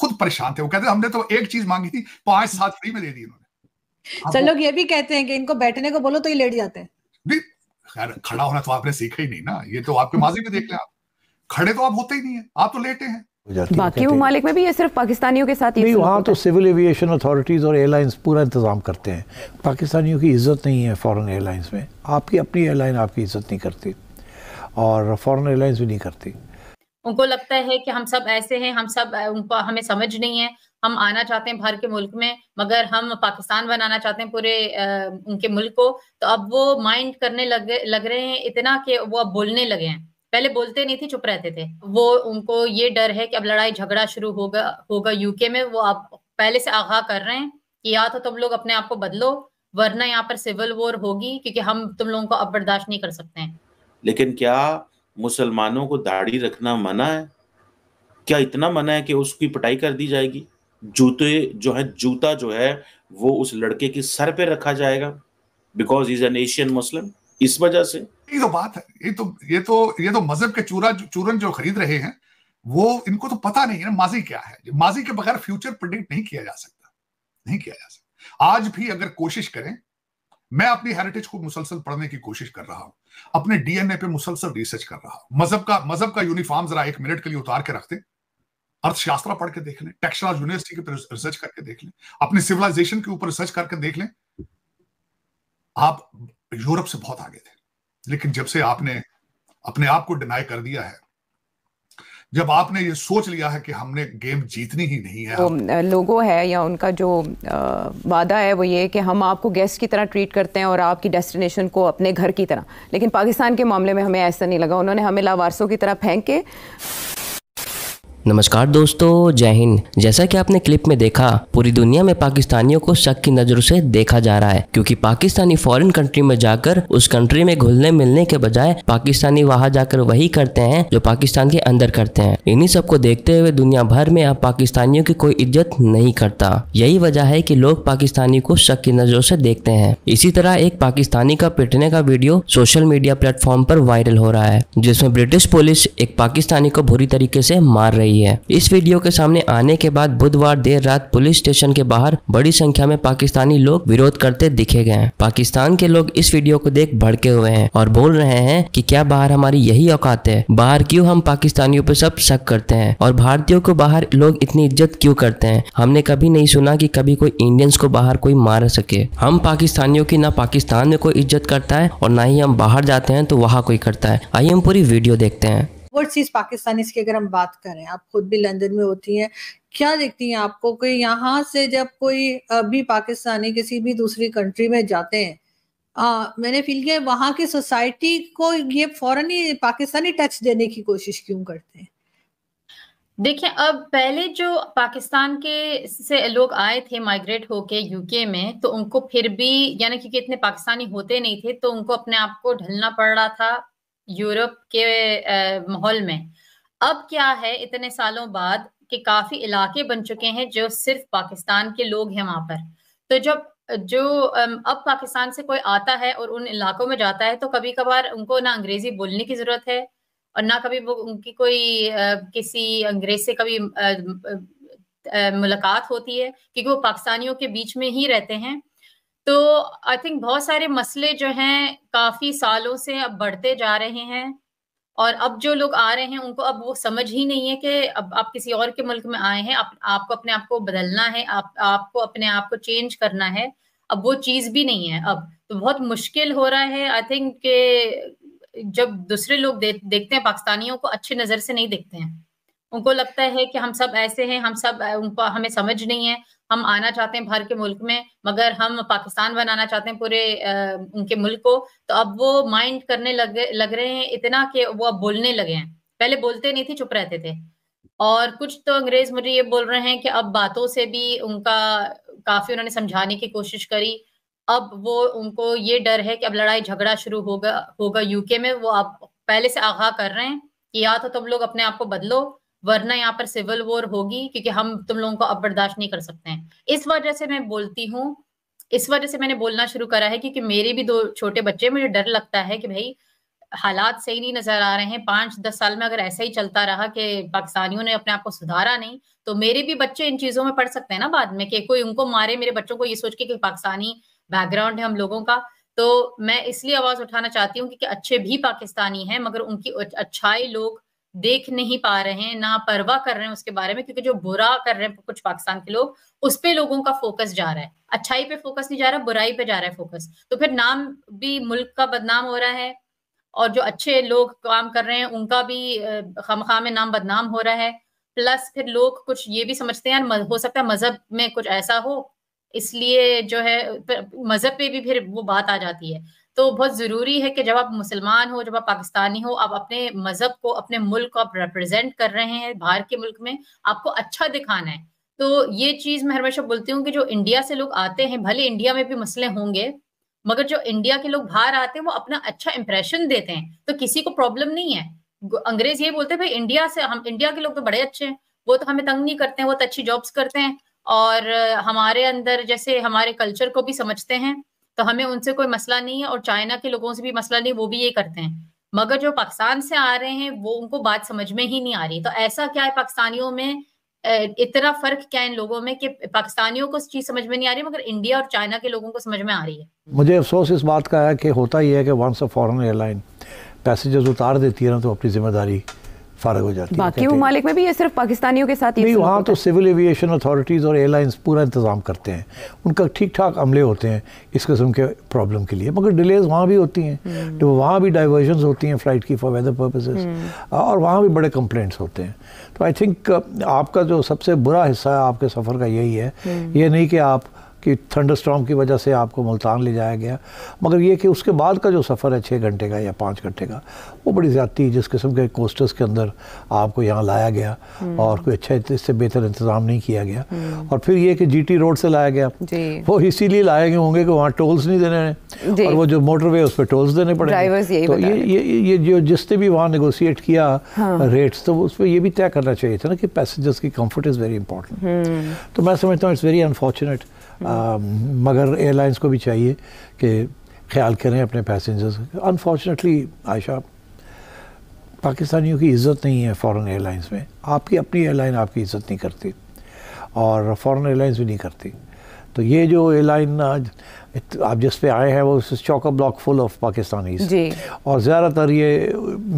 खुद परेशान थे वो कहते हमने तो एक चीज मांगी थी पांच सात फ्री में दे दी उन्होंने सर लोग ये भी कहते हैं कि इनको बैठने को बोलो तो ये लेट जाते हैं खैर खड़ा होना तो आपने सीखा ही नहीं ना ये तो आपके माजी में देख ले आप खड़े तो आप होते ही नहीं है आप तो लेटे हैं बाकी ममालिक में भी ये सिर्फ पाकिस्तानियों के साथ ही वहाँ तो सिविल एविएशन अथॉरिटीज़ और एयरलाइंस पूरा इंतज़ाम करते हैं पाकिस्तानियों की इज्जत नहीं है फॉरेन एयरलाइंस में आपकी अपनी एयरलाइन आपकी इज्जत नहीं करती और फॉरेन एयरलाइंस भी नहीं करती उनको लगता है कि हम सब ऐसे हैं हम सब उनको हमें समझ नहीं है हम आना चाहते हैं बाहर के मुल्क में मगर हम पाकिस्तान बनाना चाहते हैं पूरे उनके मुल्क को तो अब वो माइंड करने लग लग रहे हैं इतना कि वो अब बोलने लगे हैं पहले बोलते नहीं थे चुप रहते थे वो उनको ये डर है कि अब लड़ाई झगड़ा शुरू होगा होगा यूके में वो आप पहले से आगाह कर रहे हैं कि या तो तुम लोग अपने आप को बदलो वरना यहाँ पर सिविल वॉर होगी क्योंकि हम तुम लोगों को अब बर्दाश्त नहीं कर सकते हैं लेकिन क्या मुसलमानों को दाढ़ी रखना मना है क्या इतना मना है कि उसकी पिटाई कर दी जाएगी जूते जो है जूता जो है वो उस लड़के के सर पे रखा जाएगा because is an Asian Muslim इस वजह से ये तो बात है ये तो ये तो ये तो मजहब के चूरा चूरन जो खरीद रहे हैं वो इनको तो पता नहीं है ना माजी क्या है माजी के बगैर फ्यूचर प्रिडिक्ट नहीं किया जा सकता नहीं किया जा सकता आज भी अगर कोशिश करें मैं अपनी हेरिटेज को मुसलसल पढ़ने की कोशिश कर रहा हूं अपने डीएनए पे मुसलसल रिसर्च कर रहा हूं मजहब का मजहब का यूनिफॉर्म जरा एक मिनट के लिए उतार के रखते अर्थशास्त्र पढ़ के देख लें टेक्सटाइल यूनिवर्सिटी के रिसर्च करके देख लें अपनी सिविलाइजेशन के ऊपर रिसर्च करके देख लें आप यूरोप से बहुत आगे थे लेकिन जब से आपने अपने आप को डिनाई कर दिया है जब आपने ये सोच लिया है कि हमने गेम जीतनी ही नहीं है तो लोगो है या उनका जो वादा है वो ये कि हम आपको गेस्ट की तरह ट्रीट करते हैं और आपकी डेस्टिनेशन को अपने घर की तरह लेकिन पाकिस्तान के मामले में हमें ऐसा नहीं लगा उन्होंने हमें लावारसों की तरह फेंक के नमस्कार दोस्तों जय हिंद जैसा कि आपने क्लिप में देखा पूरी दुनिया में पाकिस्तानियों को शक की नजरों से देखा जा रहा है क्योंकि पाकिस्तानी फॉरेन कंट्री में जाकर उस कंट्री में घुलने मिलने के बजाय पाकिस्तानी वहां जाकर वही करते हैं जो पाकिस्तान के अंदर करते हैं इन्हीं सब को देखते हुए दुनिया भर में अब पाकिस्तानियों की कोई इज्जत नहीं करता यही वजह है की लोग पाकिस्तानी को शक की नजरों से देखते हैं इसी तरह एक पाकिस्तानी का पिटने का वीडियो सोशल मीडिया प्लेटफॉर्म पर वायरल हो रहा है जिसमे ब्रिटिश पुलिस एक पाकिस्तानी को बुरी तरीके से मार रही रही है इस वीडियो के सामने आने के बाद बुधवार देर रात पुलिस स्टेशन के बाहर बड़ी संख्या में पाकिस्तानी लोग विरोध करते दिखे गए पाकिस्तान के लोग इस वीडियो को देख भड़के हुए हैं और बोल रहे हैं कि क्या बाहर हमारी यही औकात है बाहर क्यों हम पाकिस्तानियों पे सब शक करते हैं और भारतीयों को बाहर लोग इतनी इज्जत क्यों करते हैं हमने कभी नहीं सुना कि कभी कोई इंडियंस को बाहर कोई मार सके हम पाकिस्तानियों की ना पाकिस्तान में कोई इज्जत करता है और ना ही हम बाहर जाते हैं तो वहाँ कोई करता है आइए हम पूरी वीडियो देखते हैं ओवरसीज पाकिस्तानी की अगर हम बात करें आप खुद भी लंदन में होती हैं क्या देखती हैं आपको कि यहाँ से जब कोई भी पाकिस्तानी किसी भी दूसरी कंट्री में जाते हैं आ, मैंने फील किया वहाँ की सोसाइटी को ये फौरन ही पाकिस्तानी टच देने की कोशिश क्यों करते हैं देखिए अब पहले जो पाकिस्तान के से लोग आए थे माइग्रेट होके यूके में तो उनको फिर भी यानी क्योंकि इतने पाकिस्तानी होते नहीं थे तो उनको अपने आप को ढलना पड़ रहा था यूरोप के माहौल में अब क्या है इतने सालों बाद कि काफी इलाके बन चुके हैं जो सिर्फ पाकिस्तान के लोग हैं वहां पर तो जब जो अब पाकिस्तान से कोई आता है और उन इलाकों में जाता है तो कभी कभार उनको ना अंग्रेजी बोलने की जरूरत है और ना कभी वो उनकी कोई किसी अंग्रेज से कभी मुलाकात होती है क्योंकि वो पाकिस्तानियों के बीच में ही रहते हैं तो आई थिंक बहुत सारे मसले जो हैं काफी सालों से अब बढ़ते जा रहे हैं और अब जो लोग आ रहे हैं उनको अब वो समझ ही नहीं है कि अब आप किसी और के मुल्क में आए हैं आप, आपको अपने आप को बदलना है आप आपको अपने आप को चेंज करना है अब वो चीज भी नहीं है अब तो बहुत मुश्किल हो रहा है आई थिंक के जब दूसरे लोग दे, देखते हैं पाकिस्तानियों को अच्छे नजर से नहीं देखते हैं उनको लगता है कि हम सब ऐसे हैं हम सब उनको हमें समझ नहीं है हम आना चाहते हैं बाहर के मुल्क में मगर हम पाकिस्तान बनाना चाहते हैं पूरे आ, उनके मुल्क को तो अब वो माइंड करने लग लग रहे हैं इतना कि वो अब बोलने लगे हैं पहले बोलते नहीं थे चुप रहते थे और कुछ तो अंग्रेज मुझे ये बोल रहे हैं कि अब बातों से भी उनका काफी उन्होंने समझाने की कोशिश करी अब वो उनको ये डर है कि अब लड़ाई झगड़ा शुरू होगा होगा यूके में वो आप पहले से आगाह कर रहे हैं कि या तो तुम लोग अपने आप को बदलो वरना यहाँ पर सिविल वॉर होगी क्योंकि हम तुम लोगों को अब बर्दाश्त नहीं कर सकते हैं इस वजह से मैं बोलती हूँ इस वजह से मैंने बोलना शुरू करा है क्योंकि मेरे भी दो छोटे बच्चे मुझे डर लगता है कि भाई हालात सही नहीं नजर आ रहे हैं पांच दस साल में अगर ऐसा ही चलता रहा कि पाकिस्तानियों ने अपने आप को सुधारा नहीं तो मेरे भी बच्चे इन चीजों में पढ़ सकते हैं ना बाद में कि कोई उनको मारे मेरे बच्चों को ये सोच के कि पाकिस्तानी बैकग्राउंड है हम लोगों का तो मैं इसलिए आवाज उठाना चाहती हूँ क्योंकि अच्छे भी पाकिस्तानी हैं मगर उनकी अच्छाई लोग देख नहीं पा रहे हैं ना परवाह कर रहे हैं उसके बारे में क्योंकि जो बुरा कर रहे हैं कुछ पाकिस्तान के लोग उस पर लोगों का फोकस जा रहा है अच्छाई पे फोकस नहीं जा रहा बुराई पे जा रहा है फोकस तो फिर नाम भी मुल्क का बदनाम हो रहा है और जो अच्छे लोग काम कर रहे हैं उनका भी खम खाम नाम बदनाम हो रहा है प्लस फिर लोग कुछ ये भी समझते हैं यार हो सकता है मजहब में कुछ ऐसा हो इसलिए जो है मजहब पे भी फिर वो बात आ जाती है तो बहुत ज़रूरी है कि जब आप मुसलमान हो जब आप पाकिस्तानी हो आप अपने मज़हब को अपने मुल्क को आप रिप्रेजेंट कर रहे हैं बाहर के मुल्क में आपको अच्छा दिखाना है तो ये चीज़ मैं हमेशा बोलती हूँ कि जो इंडिया से लोग आते हैं भले इंडिया में भी मसले होंगे मगर जो इंडिया के लोग बाहर आते हैं वो अपना अच्छा इंप्रेशन देते हैं तो किसी को प्रॉब्लम नहीं है अंग्रेज ये बोलते हैं भाई इंडिया से हम इंडिया के लोग तो बड़े अच्छे हैं वो तो हमें तंग नहीं करते हैं वो तो अच्छी जॉब्स करते हैं और हमारे अंदर जैसे हमारे कल्चर को भी समझते हैं तो हमें उनसे कोई मसला नहीं है और चाइना के लोगों से भी मसला नहीं वो भी ये करते हैं मगर जो पाकिस्तान से आ रहे हैं वो उनको बात समझ में ही नहीं आ रही तो ऐसा क्या है पाकिस्तानियों में इतना फर्क क्या इन लोगों में कि पाकिस्तानियों को चीज समझ में नहीं आ रही मगर इंडिया और चाइना के लोगों को समझ में आ रही है मुझे अफसोस इस बात का है कि होता ही है कि once a foreign airline passengers उतार देती है ना तो अपनी जिम्मेदारी फारग हो जाती बाकी है बाकी ममालिक में भी ये सिर्फ पाकिस्तानियों के साथ नहीं वहाँ तो सिविल एविएशन अथॉरिटीज़ और एयरलाइंस पूरा इंतज़ाम करते हैं उनका ठीक ठाक अमले होते हैं इस किस्म के प्रॉब्लम के लिए मगर डिलेज़ वहाँ भी होती हैं हम्म। तो वहाँ भी डाइवर्जन होती हैं फ़्लाइट की फॉर वेदर पर्पजेज और वहाँ भी बड़े कंप्लेंट्स होते हैं तो आई थिंक आपका जो सबसे बुरा हिस्सा है आपके सफ़र का यही है हम्म। ये नहीं कि आप कि थंडरस्टॉर्म की वजह से आपको मुल्तान ले जाया गया मगर ये कि उसके बाद का जो सफ़र है छः घंटे का या पाँच घंटे का वो बड़ी ज़्यादा जिस किस्म के कोस्टर्स के अंदर आपको यहाँ लाया गया हम्म। और कोई अच्छा इससे बेहतर इंतज़ाम नहीं किया गया हम्म। और फिर ये कि जीटी रोड से लाया गया वो इसीलिए लाए गए होंगे कि वहाँ टोल्स नहीं देने और वो जो वे उस पर टोल्स देने पड़े तो ये ये ये जो जिसने भी वहाँ निगोशिएट किया रेट्स हाँ। तो उस पर यह भी तय करना चाहिए था ना कि पैसेंजर्स की कम्फर्ट इज़ वेरी इंपॉर्टेंट तो मैं समझता हूँ it's very unfortunate uh, um, मगर एयरलाइंस को भी चाहिए कि ख्याल करें अपने पैसेंजर्स अनफॉर्चुनेटली आयशा पाकिस्तानियों की इज़्ज़त नहीं है फ़ॉरेन एयरलाइंस में आपकी अपनी एयरलाइन आपकी इज़्ज़त नहीं करती और फ़ॉरेन एयरलाइंस भी नहीं करती तो ये जो एयरलाइन आप जिस पे आए हैं वो चौका ब्लॉक फुल ऑफ पाकिस्तानी और ज़्यादातर ये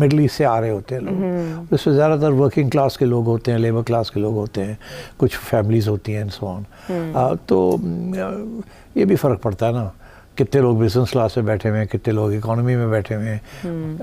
मिडल ईस्ट से आ रहे होते हैं लोग इसमें हम्म। ज़्यादातर वर्किंग क्लास के लोग होते हैं लेबर क्लास के लोग होते हैं कुछ फैमिलीज़ होती हैं एंड हम्म। तो हम्म, ये भी फ़र्क पड़ता है ना कितने लोग बिजनेस क्लास में बैठे हुए हैं कितने लोग इकोनॉमी में बैठे हुए हैं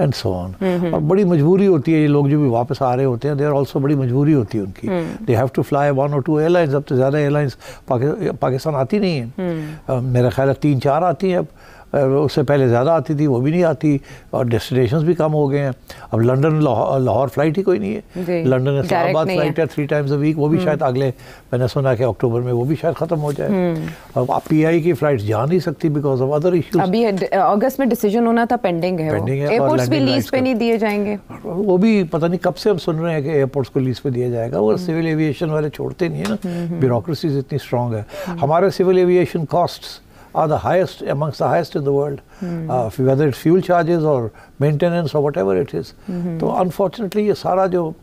एंड सो ऑन और बड़ी मजबूरी होती है ये लोग जो भी वापस आ रहे होते हैं देर ऑल्सो बड़ी मजबूरी होती है उनकी they have to fly one और टू एयरलाइंस अब तो ज़्यादा एयरलाइंस पाकिस्तान आती नहीं है हम्म। मेरा ख्याल है तीन चार आती हैं अब उससे पहले ज़्यादा आती थी वो भी नहीं आती और डेस्टिनेशंस भी कम हो गए हैं अब लंदन लाहौर फ्लाइट ही कोई नहीं है लंदन इस्लामाबाद फ्लाइट है थ्री टाइम्स अ वीक वो भी हम्म। शायद अगले मैंने सुना कि अक्टूबर में वो भी शायद ख़त्म हो जाए हम्म। अब आप पी आई की फ़्लाइट जा नहीं सकती बिकॉज ऑफ अदर इशू अभी अगस्त में डिसीजन होना था पेंडिंग है पेंडिंग है लीज नहीं दिए जाएंगे वो भी पता नहीं कब से हम सुन रहे हैं कि एयरपोर्ट्स को लीज पे दिया जाएगा और सिविल एविएशन वाले छोड़ते नहीं है ना ब्यूरोसीज हम्म, इतनी स्ट्रॉग है हमारे civil aviation costs are the highest amongst the highest in the world, mm. uh, whether it's fuel charges or maintenance or whatever it is. Mm-hmm. तो अनफॉर्चुनेटली ये सारा जो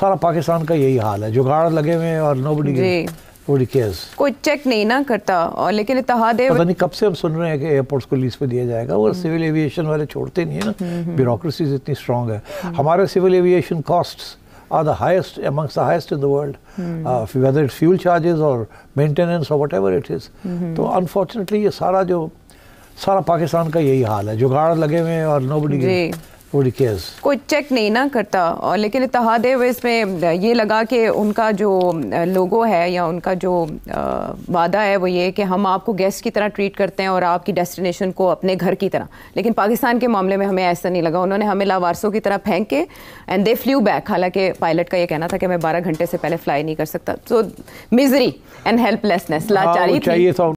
सारा पाकिस्तान का यही हाल है जुगाड़ लगे हुए हैं और नोबडी नोबडी केयर्स कोई चेक नहीं ना करता और लेकिन इतिहाद पता नहीं कब से हम सुन रहे हैं कि एयरपोर्ट्स को लीज पे दिया जाएगा और सिविल एविएशन वाले छोड़ते नहीं है ना ब्यूरोक्रेसी hmm, hmm. इतनी स्ट्रांग है hmm. हमारे civil aviation costs are the highest amongst the highest in the world, mm. uh, whether it's fuel charges or maintenance or whatever it is. Mm-hmm. तो unfortunately ye sara jo sara pakistan ka yahi हाल hai jugaad lage hue hain aur nobody gets कोई check नहीं ना करता और लेकिन इतिहाद इसमें ये लगा कि उनका जो लोगो है या उनका जो वादा है वो ये कि हम आपको गेस्ट की तरह ट्रीट करते हैं और आपकी डेस्टिनेशन को अपने घर की तरह लेकिन पाकिस्तान के मामले में हमें ऐसा नहीं लगा उन्होंने हमें लावारसों की तरह फेंक के एंड दे फ्लू बैक हालांकि पायलट का ये कहना था कि मैं बारह घंटे से पहले फ्लाई नहीं कर सकता सो मिजरी एंड हेल्पलेसनेस लाचारी हाँ,